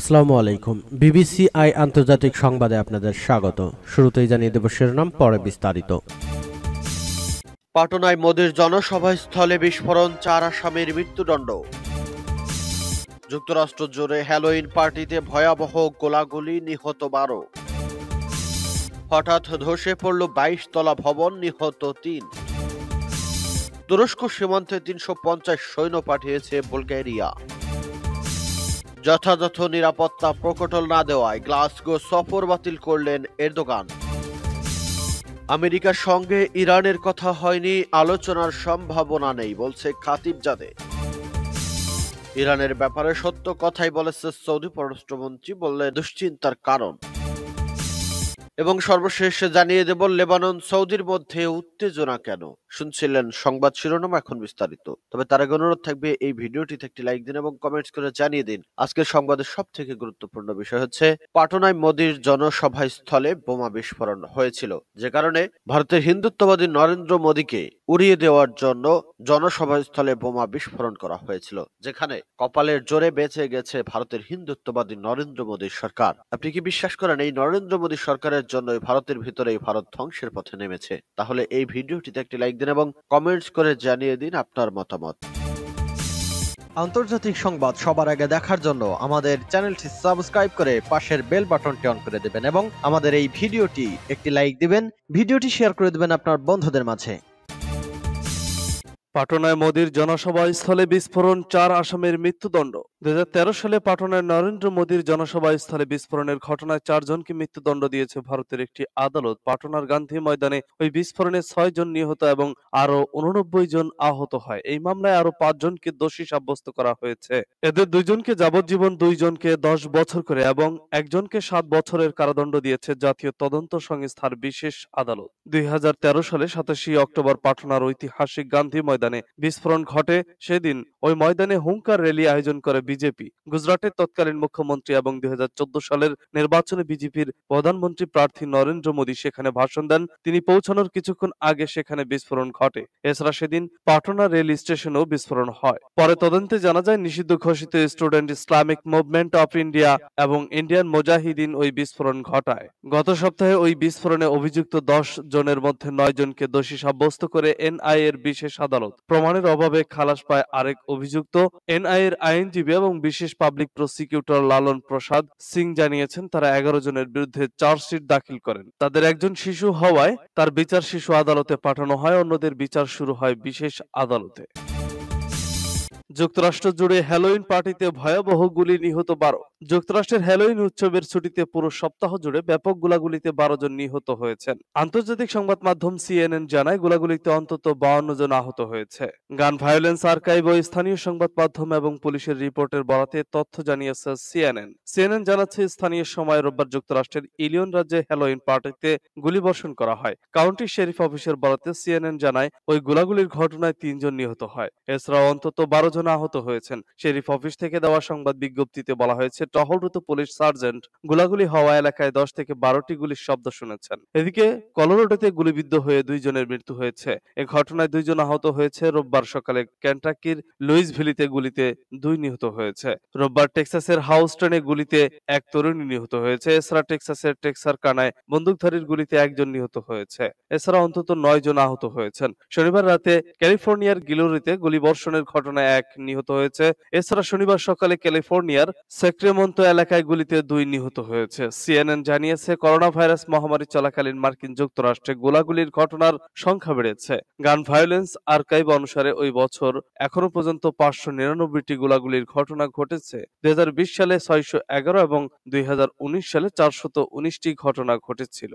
আসসালামু আলাইকুম BBC I আন্তর্জাতিক সংবাদে আপনাদের স্বাগত শুরুতেই জানিয়ে দেব শিরোনাম পরে বিস্তারিত পাটনায় মোদীর জনসভাস্থলে বিস্ফোরণ চার আসামির মৃত্যুদণ্ড যুক্তরাষ্ট্র জুড়ে হ্যালোইন পার্টিতে ভয়াবহ গোলাগুলি নিহত বারো হঠাৎ ধসে পড়ল বাইশ তলা ভবন নিহত তিন তুরস্ক সীমান্তে তিনশো পঞ্চাশ সৈন্য পাঠিয়েছে বুলগেরিয়া যথাযথ নিরাপত্তা প্রকটল না দেওয়ায় গ্লাসগো সফর বাতিল করলেন এরদোগান আমেরিকার সঙ্গে ইরানের কথা হয়নি আলোচনার সম্ভাবনা নেই বলছে খাতিব জাদে ইরানের ব্যাপারে সত্য কথাই বলেছে সৌদি পররাষ্ট্রমন্ত্রী বললেন দুশ্চিন্তার কারণ এবং সর্বশেষ জানিয়ে দেব লেবানন সৌদির মধ্যে উত্তেজনা কেন শুনছিলেন সংবাদ শিরোনাম এখন বিস্তারিত তবে তার আগে অনুরোধ থাকবে এই ভিডিওটিতে একটি লাইক দিন এবং কমেন্টস করে জানিয়ে দিন আজকের সংবাদের সব থেকে গুরুত্বপূর্ণ বিষয় হচ্ছে পাটনায় মোদীর জনসভায় স্থলে বোমা বিস্ফোরণ হয়েছিল যে কারণে ভারতের হিন্দুত্ববাদী নরেন্দ্র মোদীকে উড়িয়ে দেওয়ার জন্য জনসভায় স্থলে বোমা বিস্ফোরণ করা হয়েছিল যেখানে কপালের জোরে বেঁচে গেছে ভারতের হিন্দুত্ববাদী নরেন্দ্র মোদীর সরকার আপনি কি বিশ্বাস করেন এই নরেন্দ্র মোদী সরকারের জন্যই ভারতের ভিতরে এই ভারত ধ্বংসের পথে নেমেছে তাহলে এই ভিডিওটিতে একটি লাইক দিন এবং কমেন্টস করে জানিয়ে দিন আপনার মতামত আন্তর্জাতিক সংবাদ সবার আগে দেখার জন্য আমাদের চ্যানেলটি সাবস্ক্রাইব করে পাশের বেল বাটনটি অন করে দেবেন এবং আমাদের এই ভিডিওটি একটি লাইক দিবেন ভিডিওটি শেয়ার করে দেবেন আপনার বন্ধুদের মাঝে পাটনায় মোদীর জনসভা স্থলে বিস্ফোরণ চার আসামের মৃত্যুদণ্ড দু সালে পাটনায় নরেন্দ্র মোদীর জনসভা স্থলে বিস্ফোরণের ঘটনায় চারজনকে মৃত্যুদণ্ড দিয়েছে ভারতের একটি আদালত পাটনার গান্ধী ময়দানে ওই বিস্ফোরণে ছয় জন নিহত এবং আরো উননব্বই জন আহত হয় এই মামলায় আরো পাঁচজনকে দোষী সাব্যস্ত করা হয়েছে এদের দুইজনকে যাবজ্জীবন দুইজনকে দশ বছর করে এবং একজনকে সাত বছরের কারাদণ্ড দিয়েছে জাতীয় তদন্ত সংস্থার বিশেষ আদালত দুই সালে সাতাশি অক্টোবর পাটনার ঐতিহাসিক গান্ধী ময়দান ময়দানে বিস্ফোরণ ঘটে সেদিন ওই ময়দানে হুঙ্কার র্যালি আয়োজন করে বিজেপি গুজরাটের তৎকালীন মুখ্যমন্ত্রী এবং দুই সালের নির্বাচনে বিজেপির প্রধানমন্ত্রী প্রার্থী নরেন্দ্র মোদী সেখানে ভাষণ দেন তিনি পৌঁছানোর কিছুক্ষণ আগে সেখানে বিস্ফোরণ ঘটে এছাড়া সেদিন পাটনা রেল স্টেশনেও বিস্ফোরণ হয় পরে তদন্তে জানা যায় নিষিদ্ধ ঘোষিত student Islamic movement of India এবং ইন্ডিয়ান মোজাহিদিন ওই বিস্ফোরণ ঘটায় গত সপ্তাহে ওই বিস্ফোরণে অভিযুক্ত দশ জনের মধ্যে নয় জনকে দোষী সাব্যস্ত করে এনআইএর বিশেষ আদালত আদালত প্রমাণের অভাবে খালাস পায় আরেক অভিযুক্ত এনআইএর আইনজীবী এবং বিশেষ পাবলিক প্রসিকিউটর লালন প্রসাদ সিং জানিয়েছেন তারা এগারো জনের বিরুদ্ধে চার্জশিট দাখিল করেন তাদের একজন শিশু হওয়ায় তার বিচার শিশু আদালতে পাঠানো হয় অন্যদের বিচার শুরু হয় বিশেষ আদালতে যুক্তরাষ্ট্র জুড়ে হ্যালোইন পার্টিতে ভয়াবহ গুলি নিহত বারো যুক্তরাষ্ট্রের হ্যালোইন উৎসবের ছুটিতে পুরো সপ্তাহ জুড়ে ব্যাপক গোলাগুলিতে বারো জন নিহত হয়েছেন আন্তর্জাতিক সংবাদ মাধ্যম সিএনএন জানায় গোলাগুলিতে অন্তত বাউন্ন জন আহত হয়েছে গান ভায়োলেন্স আর্কাইভ ও স্থানীয় সংবাদ মাধ্যম এবং পুলিশের রিপোর্টের বরাতে তথ্য জানিয়েছে সিএনএন সিএনএন জানাচ্ছে স্থানীয় সময় রোববার যুক্তরাষ্ট্রের ইলিয়ন রাজ্যে হ্যালোইন পার্টিতে গুলিবর্ষণ করা হয় কাউন্টি শেরিফ অফিসের বরাতে সিএনএন জানায় ওই গোলাগুলির ঘটনায় তিনজন নিহত হয় এছাড়াও অন্তত বারো পাঁচজন আহত হয়েছেন শেরিফ অফিস থেকে দেওয়া সংবাদ বিজ্ঞপ্তিতে বলা হয়েছে টহলরত পুলিশ সার্জেন্ট গুলাগুলি হওয়া এলাকায় দশ থেকে বারোটি গুলির শব্দ শুনেছেন এদিকে কলোরোডোতে গুলিবিদ্ধ হয়ে দুইজনের মৃত্যু হয়েছে এ ঘটনায় দুইজন আহত হয়েছে রোববার সকালে ক্যান্টাকির লুইস ভিলিতে গুলিতে দুই নিহত হয়েছে রোববার টেক্সাসের হাউস ট্রেনে গুলিতে এক তরুণী নিহত হয়েছে এছাড়া টেক্সাসের টেক্সার কানায় বন্দুকধারীর গুলিতে একজন নিহত হয়েছে এছাড়া অন্তত নয় জন আহত হয়েছেন শনিবার রাতে ক্যালিফোর্নিয়ার গিলোরিতে গুলিবর্ষণের ঘটনায় এক নিহত হয়েছে এছাড়া শনিবার সকালে ক্যালিফোর্নিয়ার সেক্রেমন্ত এলাকায় গুলিতে দুই নিহত হয়েছে সিএনএন জানিয়েছে করোনা ভাইরাস মহামারী চলাকালীন মার্কিন যুক্তরাষ্ট্রে গোলাগুলির ঘটনার সংখ্যা বেড়েছে গান ভায়োলেন্স আর্কাইভ অনুসারে ওই বছর এখনো পর্যন্ত পাঁচশো নিরানব্বইটি গোলাগুলির ঘটনা ঘটেছে দুই সালে ছয়শো এবং দুই হাজার উনিশ সালে চারশত উনিশটি ঘটনা ঘটেছিল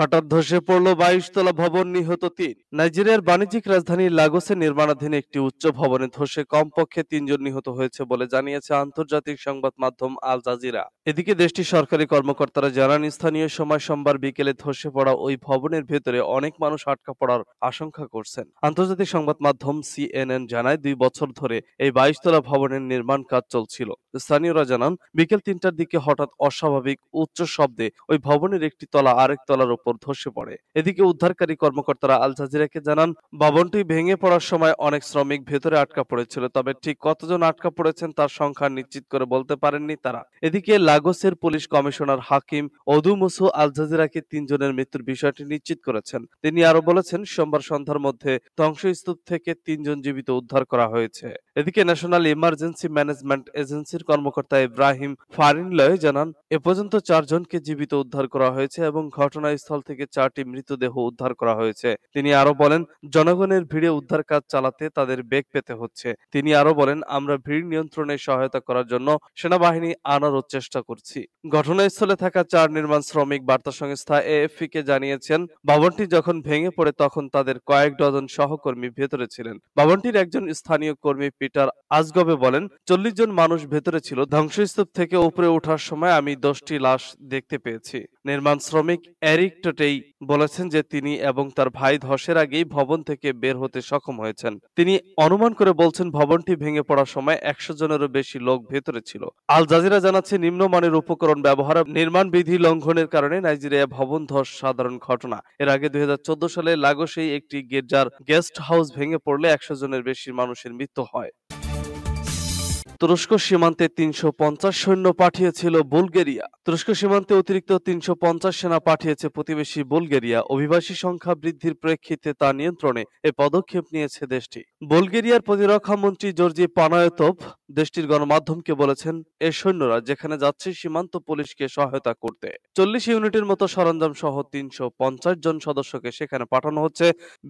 হঠাৎ ধসে পড়ল বাইশতলা ভবন নিহত তিন নাইজেরিয়ার বাণিজ্যিক রাজধানী লাগোসে নির্মাণাধীন একটি উচ্চ ভবনে ধসে কমপক্ষে তিনজন নিহত হয়েছে বলে জানিয়েছে আন্তর্জাতিক সংবাদ মাধ্যম আল জাজিরা এদিকে দেশটির সরকারি কর্মকর্তারা জানান স্থানীয় সময় সোমবার বিকেলে ধসে পড়া ওই ভবনের ভেতরে অনেক মানুষ আটকা পড়ার আশঙ্কা করছেন আন্তর্জাতিক সংবাদ মাধ্যম সিএনএন জানায় দুই বছর ধরে এই বাইশতলা ভবনের নির্মাণ কাজ চলছিল স্থানীয়রা জানান বিকেল তিনটার দিকে হঠাৎ অস্বাভাবিক উচ্চ শব্দে ওই ভবনের একটি তলা আরেক তলার চাঁদপুর ধসে পড়ে এদিকে উদ্ধারকারী কর্মকর্তারা আল জাজিরাকে জানান ভবনটি ভেঙে পড়ার সময় অনেক শ্রমিক ভেতরে আটকা পড়েছিল তবে ঠিক কতজন আটকা পড়েছেন তার সংখ্যা নিশ্চিত করে বলতে পারেননি তারা এদিকে লাগোসের পুলিশ কমিশনার হাকিম অদু মুসু আল জাজিরাকে তিনজনের মৃত্যুর বিষয়টি নিশ্চিত করেছেন তিনি আরো বলেছেন সোমবার সন্ধ্যার মধ্যে ধ্বংসস্তূপ থেকে তিনজন জীবিত উদ্ধার করা হয়েছে এদিকে ন্যাশনাল ইমার্জেন্সি ম্যানেজমেন্ট এজেন্সির কর্মকর্তা ইব্রাহিম ফারিনলয় জানান এ পর্যন্ত চারজনকে জীবিত উদ্ধার করা হয়েছে এবং ঘটনাস্থল ঘটনাস্থল থেকে চারটি মৃতদেহ উদ্ধার করা হয়েছে তিনি আরো বলেন জনগণের ভিড়ে উদ্ধার কাজ চালাতে তাদের বেগ পেতে হচ্ছে তিনি আরো বলেন আমরা ভিড় নিয়ন্ত্রণে সহায়তা করার জন্য সেনাবাহিনী আনারও চেষ্টা করছি ঘটনাস্থলে থাকা চার নির্মাণ শ্রমিক বার্তা সংস্থা এএফপি কে জানিয়েছেন ভবনটি যখন ভেঙে পড়ে তখন তাদের কয়েক ডজন সহকর্মী ভেতরে ছিলেন ভবনটির একজন স্থানীয় কর্মী পিটার আজগবে বলেন চল্লিশ জন মানুষ ভেতরে ছিল ধ্বংসস্তূপ থেকে উপরে ওঠার সময় আমি দশটি লাশ দেখতে পেয়েছি নির্মাণ শ্রমিক এরিক টেই বলেছেন যে তিনি এবং তার ভাই ধসের আগেই ভবন থেকে বের হতে সক্ষম হয়েছেন তিনি অনুমান করে বলছেন ভবনটি ভেঙে পড়ার সময় একশো জনেরও বেশি লোক ভেতরে ছিল আল জাজিরা জানাচ্ছে নিম্নমানের উপকরণ ব্যবহার নির্মাণ বিধি লঙ্ঘনের কারণে নাইজেরিয়া ভবন ধস সাধারণ ঘটনা এর আগে দুই সালে লাগোসেই একটি গির্জার গেস্ট হাউস ভেঙে পড়লে একশো জনের বেশি মানুষের মৃত্যু হয় তুরস্ক সীমান্তে তিনশো পঞ্চাশ সৈন্য পাঠিয়েছিল বুলগেরিয়া তুরস্ক সীমান্তে অতিরিক্ত তিনশো পঞ্চাশ সেনা পাঠিয়েছে প্রতিবেশী বুলগেরিয়া অভিবাসী সংখ্যা বৃদ্ধির প্রেক্ষিতে তা নিয়ন্ত্রণে এ পদক্ষেপ নিয়েছে দেশটি বুলগেরিয়ার প্রতিরক্ষা মন্ত্রী জর্জি পানায়তভ দেশটির গণমাধ্যমকে বলেছেন এ সৈন্যরা যেখানে যাচ্ছে সীমান্ত পুলিশকে সহায়তা করতে চল্লিশ ইউনিটের মতো সরঞ্জাম সহ তিনশো পঞ্চাশ জন সদস্যকে সেখানে পাঠানো হচ্ছে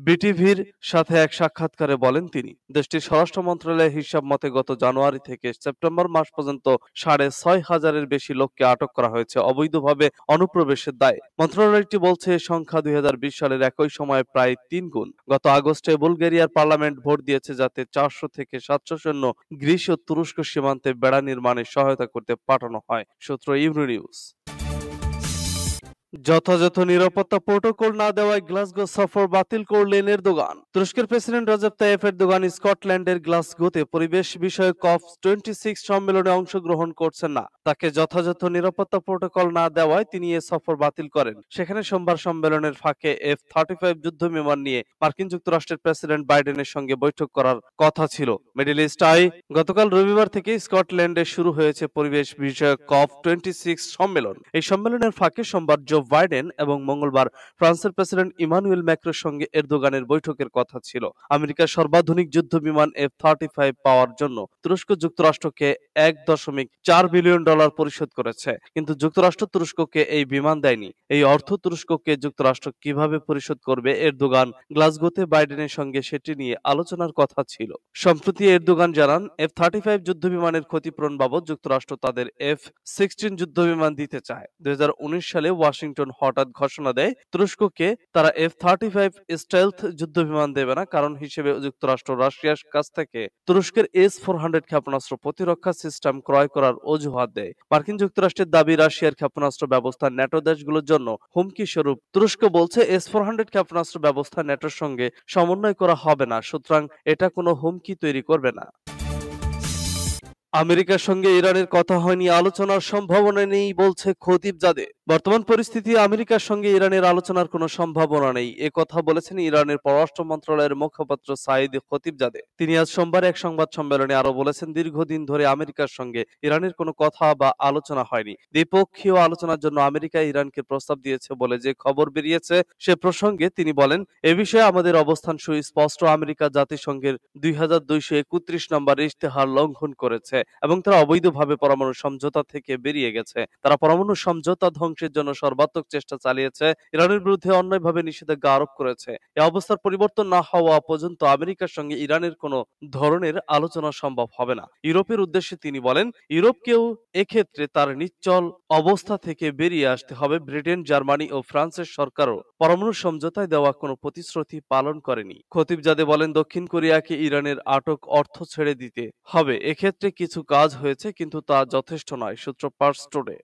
বিটিভির সাথে এক সাক্ষাৎকারে বলেন তিনি দেশটির স্বরাষ্ট্র মন্ত্রণালয়ের হিসাব মতে গত জানুয়ারি থেকে থেকে সেপ্টেম্বর মাস পর্যন্ত সাড়ে ছয় হাজারের বেশি লোককে আটক করা হয়েছে অবৈধভাবে অনুপ্রবেশের দায় মন্ত্রণালয়টি বলছে সংখ্যা দুই সালের একই সময়ে প্রায় তিন গুণ গত আগস্টে বুলগেরিয়ার পার্লামেন্ট ভোট দিয়েছে যাতে চারশো থেকে সাতশো সৈন্য গ্রিস ও তুরস্ক সীমান্তে বেড়া নির্মাণে সহায়তা করতে পাঠানো হয় সূত্র ইউরো নিউজ যথাযথ নিরাপত্তা প্রোটোকল না দেওয়ায় গ্লাসগো সফর বাতিল করলেন এর দোকান তুরস্কের প্রেসিডেন্ট রজব তাইফ দোকান স্কটল্যান্ডের গ্লাসগোতে পরিবেশ বিষয়ে কফ টোয়েন্টি সিক্স সম্মেলনে অংশগ্রহণ করছেন না তাকে যথাযথ নিরাপত্তা প্রোটোকল না দেওয়ায় তিনি এ সফর বাতিল করেন সেখানে সোমবার সম্মেলনের ফাঁকে এফ থার্টি ফাইভ যুদ্ধ বিমান নিয়ে মার্কিন যুক্তরাষ্ট্রের প্রেসিডেন্ট বাইডেনের সঙ্গে বৈঠক করার কথা ছিল মিডিল ইস্ট আই গতকাল রবিবার থেকে স্কটল্যান্ডে শুরু হয়েছে পরিবেশ বিষয়ক কফ টোয়েন্টি সিক্স সম্মেলন এই সম্মেলনের ফাঁকে সোমবার জো বাইডেন এবং মঙ্গলবার ফ্রান্সের প্রেসিডেন্ট ইমানুয়েল ম্যাক্রোর সঙ্গে এরদোগানের বৈঠকের কথা ছিল আমেরিকার সর্বাধুনিক যুদ্ধ বিমান এফ থার্টি ফাইভ পাওয়ার জন্য তুরস্ক যুক্তরাষ্ট্রকে এক দশমিক চার বিলিয়ন ডলার পরিশোধ করেছে কিন্তু যুক্তরাষ্ট্র তুরস্ককে এই বিমান দেয়নি এই অর্থ তুরস্ককে যুক্তরাষ্ট্র কিভাবে পরিশোধ করবে এরদোগান গ্লাসগোতে বাইডেনের সঙ্গে সেটি নিয়ে আলোচনার কথা ছিল সম্প্রতি এরদোগান জানান এফ থার্টি ফাইভ যুদ্ধ বিমানের ক্ষতিপূরণ বাবদ যুক্তরাষ্ট্র তাদের এফ সিক্সটিন যুদ্ধ বিমান দিতে চায় দুই সালে ওয়াশিংটন ওয়াশিংটন হঠাৎ ঘোষণা দেয় তুরস্ককে তারা এফ থার্টি ফাইভ স্টেলথ যুদ্ধ বিমান দেবে না কারণ হিসেবে যুক্তরাষ্ট্র রাশিয়ার কাছ থেকে তুরস্কের এস ফোর হান্ড্রেড ক্ষেপণাস্ত্র প্রতিরক্ষা সিস্টেম ক্রয় করার অজুহাত দেয় মার্কিন যুক্তরাষ্ট্রের দাবি রাশিয়ার ক্ষেপণাস্ত্র ব্যবস্থা ন্যাটো দেশগুলোর জন্য হুমকি স্বরূপ তুরস্ক বলছে এস ফোর হান্ড্রেড ক্ষেপণাস্ত্র ব্যবস্থা ন্যাটোর সঙ্গে সমন্বয় করা হবে না সুতরাং এটা কোনো হুমকি তৈরি করবে না আমেরিকার সঙ্গে ইরানের কথা হয়নি আলোচনার সম্ভাবনা নেই বলছে খতিব জাদে বর্তমান পরিস্থিতি আমেরিকার সঙ্গে ইরানের আলোচনার কোনো সম্ভাবনা নেই এ কথা বলেছেন ইরানের পররাষ্ট্র মন্ত্রণালয়ের মুখপাত্র সাইদ খতিবজাদে তিনি আজ সোমবার এক সংবাদ সম্মেলনে আরো বলেছেন দীর্ঘদিন ধরে আমেরিকার সঙ্গে ইরানের কোনো কথা বা আলোচনা হয়নি দ্বিপক্ষীয় আলোচনার জন্য আমেরিকা ইরানকে প্রস্তাব দিয়েছে বলে যে খবর বেরিয়েছে সে প্রসঙ্গে তিনি বলেন এ বিষয়ে আমাদের অবস্থান সুস্পষ্ট আমেরিকা জাতিসংঘের দুই হাজার দুইশো একত্রিশ নম্বর ইশতেহার লঙ্ঘন করেছে এবং তারা অবৈধভাবে পরমাণু সমঝোতা থেকে বেরিয়ে গেছে তারা পরমাণু সমঝোতা ধ্বংস ধ্বংসের জন্য সর্বাত্মক চেষ্টা চালিয়েছে ইরানের বিরুদ্ধে অন্যায়ভাবে নিষেধাজ্ঞা আরোপ করেছে এ অবস্থার পরিবর্তন না হওয়া পর্যন্ত আমেরিকার সঙ্গে ইরানের কোনো ধরনের আলোচনা সম্ভব হবে না ইউরোপের উদ্দেশ্যে তিনি বলেন ইউরোপকেও এক্ষেত্রে তার নিশ্চল অবস্থা থেকে বেরিয়ে আসতে হবে ব্রিটেন জার্মানি ও ফ্রান্সের সরকারও পরমাণু সমঝোতায় দেওয়া কোনো প্রতিশ্রুতি পালন করেনি খতিব জাদে বলেন দক্ষিণ কোরিয়াকে ইরানের আটক অর্থ ছেড়ে দিতে হবে এক্ষেত্রে কিছু কাজ হয়েছে কিন্তু তা যথেষ্ট নয় সূত্র পার্স টুডে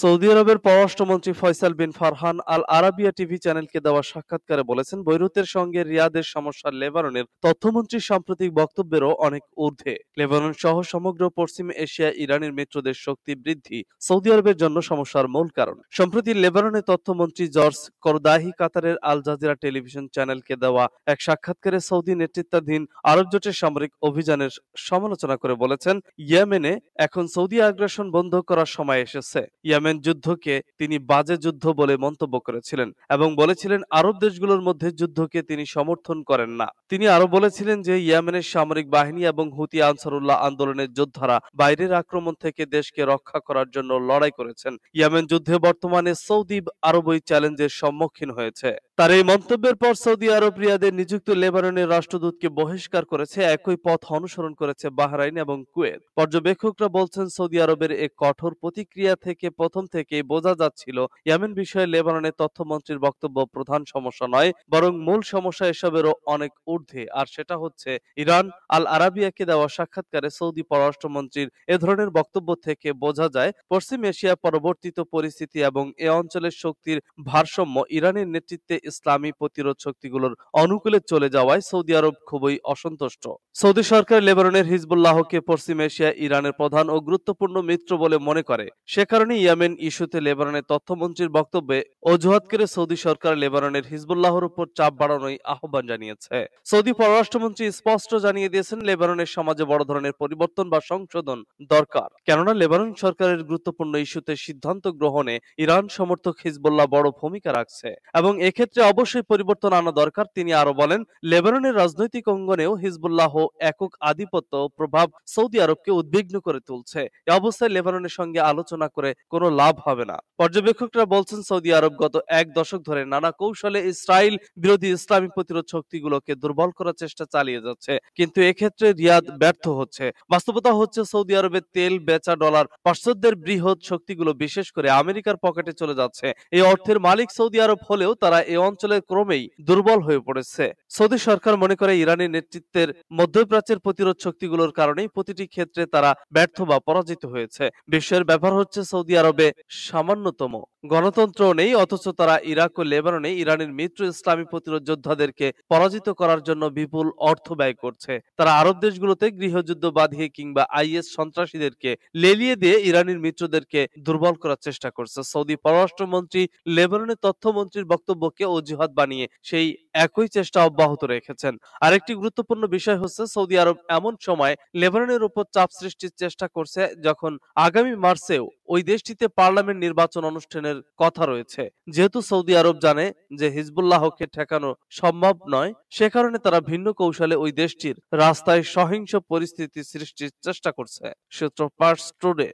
সৌদি আরবের পররাষ্ট্রমন্ত্রী Faisal bin Farhan Al Arabiya TV চ্যানেলকে দেওয়া সাক্ষাৎকারে বলেছেন বৈরুতের সঙ্গে রিয়াদের সমস্যা লেবাননের তথ্যমন্ত্রী সাম্প্রতিক বক্তব্যেরও অনেক ঊর্ধ্বে লেবানন সহ সমগ্র পশ্চিম এশিয়া ইরানের মিত্রদের শক্তি বৃদ্ধি সৌদি আরবের জন্য সমস্যার মূল কারণ সম্প্রতি লেবাননের তথ্যমন্ত্রী জর্জ করদাহি কাতারের আল জাজিরা টেলিভিশন চ্যানেলকে দেওয়া এক সাক্ষাৎকারে সৌদি নেতৃত্বাধীন আরব জোটের সামরিক অভিযানের সমালোচনা করে বলেছেন ইয়েমেনে এখন সৌদি আগ্রাসন বন্ধ করার সময় এসেছে ইয়েমেন যুদ্ধকে তিনি বাজে যুদ্ধ বলে মন্তব্য করেছিলেন এবং বলেছিলেন আরব দেশগুলোর মধ্যে যুদ্ধকে তিনি সমর্থন করেন না তিনি আরো বলেছিলেন যে ইয়েমেনের সামরিক বাহিনী এবং হুতি আনসারুল্লাহ আন্দোলনের যোদ্ধারা বাইরের আক্রমণ থেকে দেশকে রক্ষা করার জন্য লড়াই করেছেন ইয়েমেন যুদ্ধে বর্তমানে সৌদি আরবই চ্যালেঞ্জের সম্মুখীন হয়েছে তার এই মন্তব্যের পর সৌদি আরব রিয়াদের নিযুক্ত লেবাননের রাষ্ট্রদূতকে বহিষ্কার করেছে একই পথ অনুসরণ করেছে বাহরাইন এবং কুয়েত পর্যবেক্ষকরা বলছেন সৌদি আরবের এক কঠোর প্রতিক্রিয়া থেকে প্রথম থেকেই বোঝা যাচ্ছিল ইয়ামেন বিষয়ে লেবাননের তথ্যমন্ত্রীর বক্তব্য প্রধান সমস্যা নয় বরং মূল সমস্যা এসবেরও অনেক ঊর্ধ্বে আর সেটা হচ্ছে ইরান আল আরাবিয়াকে দেওয়া সাক্ষাৎকারে সৌদি পররাষ্ট্রমন্ত্রীর এ ধরনের বক্তব্য থেকে বোঝা যায় পশ্চিম এশিয়া পরবর্তীত পরিস্থিতি এবং এ অঞ্চলের শক্তির ভারসাম্য ইরানের নেতৃত্বে ইসলামী প্রতিরোধ শক্তিগুলোর অনুকূলে চলে যাওয়ায় সৌদি আরব খুবই অসন্তুষ্ট সৌদি সরকার লেবাননের হিজবুল্লাহকে পশ্চিম এশিয়া ইরানের প্রধান ও গুরুত্বপূর্ণ মিত্র বলে মনে করে সে কারণে ইয়ামেন ইস্যুতে লেবাননের তথ্যমন্ত্রীর বক্তব্যে অজুহাত করে সৌদি সরকার লেবাননের হিজবুল্লাহর উপর চাপ বাড়ানোই আহ্বান জানিয়েছে সৌদি পররাষ্ট্রমন্ত্রী স্পষ্ট জানিয়ে দিয়েছেন লেবাননের সমাজে বড় ধরনের পরিবর্তন বা সংশোধন দরকার কেননা লেবানন সরকারের গুরুত্বপূর্ণ ইস্যুতে সিদ্ধান্ত গ্রহণে ইরান সমর্থক হিজবুল্লাহ বড় ভূমিকা রাখছে এবং এক্ষেত্রে ক্ষেত্রে অবশ্যই পরিবর্তন আনা দরকার তিনি আরো বলেন লেবাননের রাজনৈতিক অঙ্গনেও হিজবুল্লাহ একক আধিপত্য প্রভাব সৌদি আরবকে উদ্বিগ্ন করে তুলছে এ অবস্থায় লেবাননের সঙ্গে আলোচনা করে কোনো লাভ হবে না পর্যবেক্ষকরা বলছেন সৌদি আরব গত এক দশক ধরে নানা কৌশলে ইসরায়েল বিরোধী ইসলামী প্রতিরোধ শক্তিগুলোকে দুর্বল করার চেষ্টা চালিয়ে যাচ্ছে কিন্তু এক্ষেত্রে রিয়াদ ব্যর্থ হচ্ছে বাস্তবতা হচ্ছে সৌদি আরবে তেল বেচা ডলার পার্শ্বদের বৃহৎ শক্তিগুলো বিশেষ করে আমেরিকার পকেটে চলে যাচ্ছে এই অর্থের মালিক সৌদি আরব হলেও তারা এই অঞ্চলের ক্রমেই দুর্বল হয়ে পড়েছে সৌদি সরকার মনে করে ইরানের নেতৃত্বের মধ্যপ্রাচ্যের প্রতিরোধ শক্তিগুলোর কারণেই প্রতিটি ক্ষেত্রে তারা ব্যর্থ বা পরাজিত হয়েছে বিশ্বের ব্যবহার হচ্ছে সৌদি আরবে সামান্যতম গণতন্ত্র নেই অথচ তারা ইরাক ও লেবাননে ইরানের মিত্র ইসলামী প্রতিরোধ যোদ্ধাদেরকে পরাজিত করার জন্য বিপুল অর্থ ব্যয় করছে তারা আরব দেশগুলোতে গৃহযুদ্ধ বাঁধিয়ে কিংবা আইএস সন্ত্রাসীদেরকে লেলিয়ে দিয়ে ইরানের মিত্রদেরকে দুর্বল করার চেষ্টা করছে সৌদি পররাষ্ট্রমন্ত্রী লেবাননের তথ্যমন্ত্রীর বক্তব্যকে অজুহাত বানিয়ে সেই একই চেষ্টা অব্যাহত রেখেছেন আরেকটি গুরুত্বপূর্ণ বিষয় হচ্ছে সৌদি আরব এমন সময় লেবাননের উপর চাপ সৃষ্টির চেষ্টা করছে যখন আগামী মার্চেও ওই দেশটিতে পার্লামেন্ট নির্বাচন অনুষ্ঠানের ধরনের কথা রয়েছে যেহেতু সৌদি আরব জানে যে হিজবুল্লাহকে ঠেকানো সম্ভব নয় সে কারণে তারা ভিন্ন কৌশলে ওই দেশটির রাস্তায় সহিংস পরিস্থিতি সৃষ্টির চেষ্টা করছে সূত্র পার্স টুডে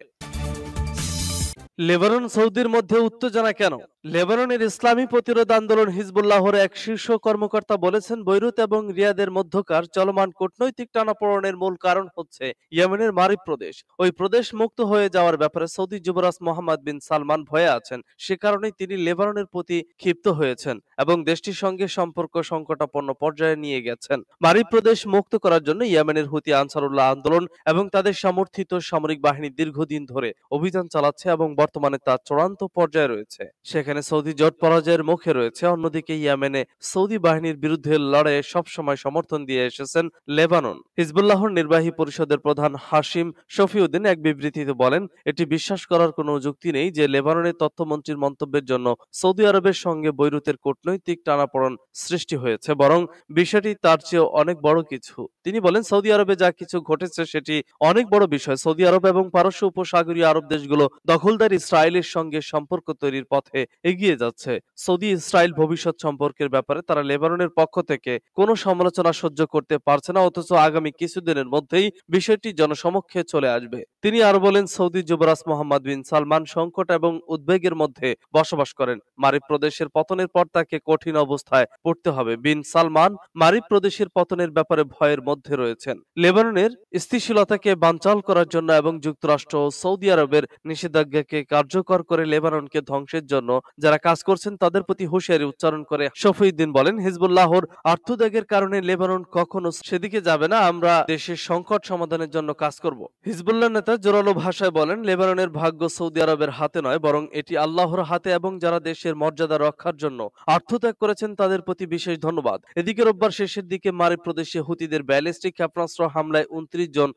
লেবানন সৌদির মধ্যে উত্তেজনা কেন লেবাননের ইসলামী প্রতিরোধ আন্দোলন হিজবুল্লাহর এক শীর্ষ কর্মকর্তা বলেছেন বৈরুত এবং রিয়াদের মধ্যকার চলমান কূটনৈতিক টানাপড়নের মূল কারণ হচ্ছে ইয়েমেনের মারিব প্রদেশ ওই প্রদেশ মুক্ত হয়ে যাওয়ার ব্যাপারে সৌদি যুবরাজ মোহাম্মদ বিন সালমান ভয়ে আছেন সে কারণেই তিনি লেবাননের প্রতি ক্ষিপ্ত হয়েছেন এবং দেশটির সঙ্গে সম্পর্ক সংকটাপন্ন পর্যায়ে নিয়ে গেছেন মারিব প্রদেশ মুক্ত করার জন্য ইয়েমেনের হুতি আনসারুল্লাহ আন্দোলন এবং তাদের সমর্থিত সামরিক বাহিনী দীর্ঘদিন ধরে অভিযান চালাচ্ছে এবং বর্তমানে তা চূড়ান্ত পর্যায়ে রয়েছে সেখানে সৌদি জোট পরাজয়ের মুখে রয়েছে অন্যদিকে ইয়ামেনে সৌদি বাহিনীর বিরুদ্ধে লড়াইয়ে সবসময় সমর্থন দিয়ে এসেছেন লেবানন হিজবুল্লাহর নির্বাহী পরিষদের প্রধান হাসিম শফিউদ্দিন এক বিবৃতিতে বলেন এটি বিশ্বাস করার কোনো যুক্তি নেই যে লেবাননের তথ্যমন্ত্রীর মন্তব্যের জন্য সৌদি আরবের সঙ্গে বৈরুতের কূটনৈতিক টানাপড়ন সৃষ্টি হয়েছে বরং বিষয়টি তার চেয়েও অনেক বড় কিছু তিনি বলেন সৌদি আরবে যা কিছু ঘটেছে সেটি অনেক বড় বিষয় সৌদি আরব এবং পারস্য উপসাগরীয় আরব দেশগুলো দখলদারি ইসরায়েলের সঙ্গে সম্পর্ক তৈরির পথে এগিয়ে যাচ্ছে সৌদি ইসরায়েল ভবিষ্যৎ সম্পর্কের ব্যাপারে তারা লেবাননের পক্ষ থেকে কোনো সমালোচনা সহ্য করতে পারছে না অথচ আগামী কিছুদিনের মধ্যেই বিষয়টি জনসমক্ষে চলে আসবে তিনি আর বলেন সৌদি যুবরাজ মোহাম্মদ বিন সালমান সংকট এবং উদ্বেগের মধ্যে বসবাস করেন মারিব প্রদেশের পতনের পর তাকে কঠিন অবস্থায় পড়তে হবে বিন সালমান মারিব প্রদেশের পতনের ব্যাপারে ভয়ের মধ্যে রয়েছেন লেবাননের স্থিতিশীলতাকে বাঞ্চাল করার জন্য এবং যুক্তরাষ্ট্র ও সৌদি আরবের নিষেধাজ্ঞাকে কার্যকর করে লেবাননকে ধ্বংসের জন্য যারা কাজ করছেন তাদের প্রতি হুঁশিয়ারি উচ্চারণ করে শফিউদ্দিন বলেন হিজবুল্লাহর আর্থদাগের কারণে লেবানন কখনো সেদিকে যাবে না আমরা দেশের সংকট সমাধানের জন্য কাজ করব হিজবুল্লাহ নেতা জোরালো ভাষায় বলেন লেবাননের ভাগ্য সৌদি আরবের হাতে নয় বরং এটি আল্লাহর হাতে এবং যারা দেশের মর্যাদা রক্ষার জন্য আর্থত্যাগ করেছেন তাদের প্রতি বিশেষ ধন্যবাদ এদিকে রোববার শেষের দিকে মারি প্রদেশে হুতিদের ব্যালিস্টিক ক্ষেপণাস্ত্র হামলায় উনত্রিশ জন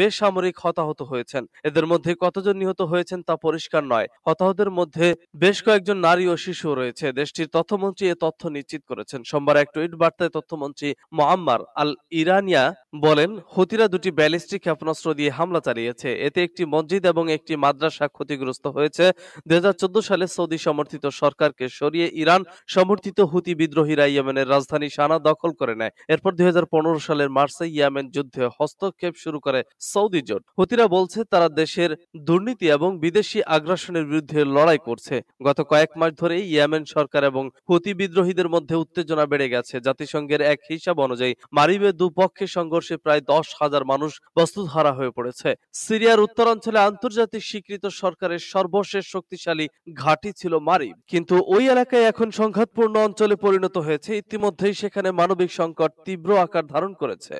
বেসামরিক হতাহত হয়েছেন এদের মধ্যে কতজন নিহত হয়েছেন তা পরিষ্কার নয় হতাহতের মধ্যে বেশ কয়েকজন নারী ও শিশু রয়েছে দেশটির তথ্যমন্ত্রী এ তথ্য নিশ্চিত করেছেন সোমবার এক টুইট বার্তায় তথ্যমন্ত্রী মোহাম্মার আল ইরানিয়া বলেন হুতিরা দুটি ব্যালিস্টিক ক্ষেপণাস্ত্র দিয়ে হামলা চালিয়েছে এতে একটি মসজিদ এবং একটি মাদ্রাসা ক্ষতিগ্রস্ত হয়েছে দু সালে সৌদি সমর্থিত সরকারকে সরিয়ে ইরান সমর্থিত হুতি বিদ্রোহীরা ইয়েমেনের রাজধানী সানা দখল করে নেয় এরপর দুই সালের মার্চে ইয়েমেন যুদ্ধে হস্তক্ষেপ শুরু করে সৌদি জোট হুতিরা বলছে তারা দেশের দুর্নীতি এবং বিদেশি আগ্রাসনের বিরুদ্ধে লড়াই করছে গত কয়েক মাস ধরে ইয়েমেন সরকার এবং হুতি বিদ্রোহীদের মধ্যে উত্তেজনা বেড়ে গেছে জাতিসংঘের এক হিসাব অনুযায়ী মারিবে দুপক্ষে সংঘর্ষ দিবসে প্রায় দশ হাজার মানুষ বস্তুধারা হয়ে পড়েছে সিরিয়ার উত্তরাঞ্চলে আন্তর্জাতিক স্বীকৃত সরকারের সর্বশেষ শক্তিশালী ঘাঁটি ছিল মারি কিন্তু ওই এলাকায় এখন সংঘাতপূর্ণ অঞ্চলে পরিণত হয়েছে ইতিমধ্যেই সেখানে মানবিক সংকট তীব্র আকার ধারণ করেছে